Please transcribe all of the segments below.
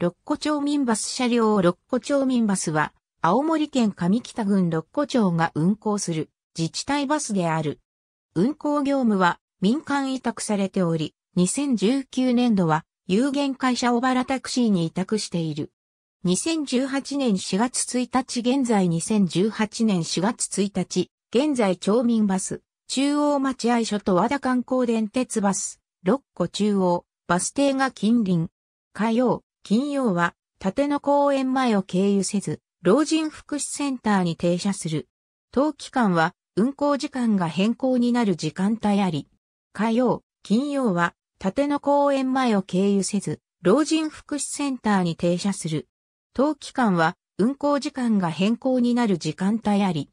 六個町民バス車両六個町民バスは、青森県上北郡六個町が運行する自治体バスである。運行業務は民間委託されており、2019年度は有限会社小原タクシーに委託している。2018年4月1日現在2018年4月1日、現在町民バス、中央待合所と和田観光電鉄バス、六個中央、バス停が近隣。火曜、金曜は、縦の公園前を経由せず、老人福祉センターに停車する。当期間は、運行時間が変更になる時間帯あり、火曜、金曜は、縦の公園前を経由せず、老人福祉センターに停車する。当期間は、運行時間が変更になる時間帯あり、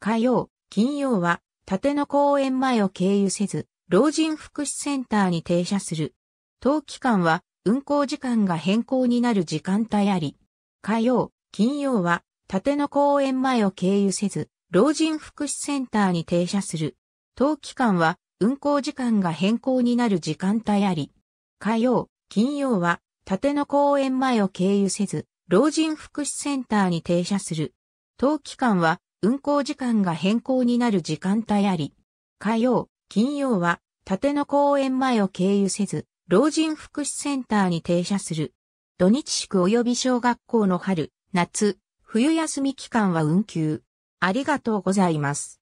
火曜、金曜は、縦の公園前を経由せず、老人福祉センターに停車する。当期間は、運行時間が変更になる時間帯あり、火曜、金曜は、縦の公園前を経由せず、老人福祉センターに停車する。当期間は、運行時間が変更になる時間帯あり、火曜、金曜は、縦の公園前を経由せず、老人福祉センターに停車する。当期間は、運行時間が変更になる時間帯あり、火曜、金曜は、縦の公園前を経由せず、老人福祉センターに停車する。土日宿及び小学校の春、夏、冬休み期間は運休。ありがとうございます。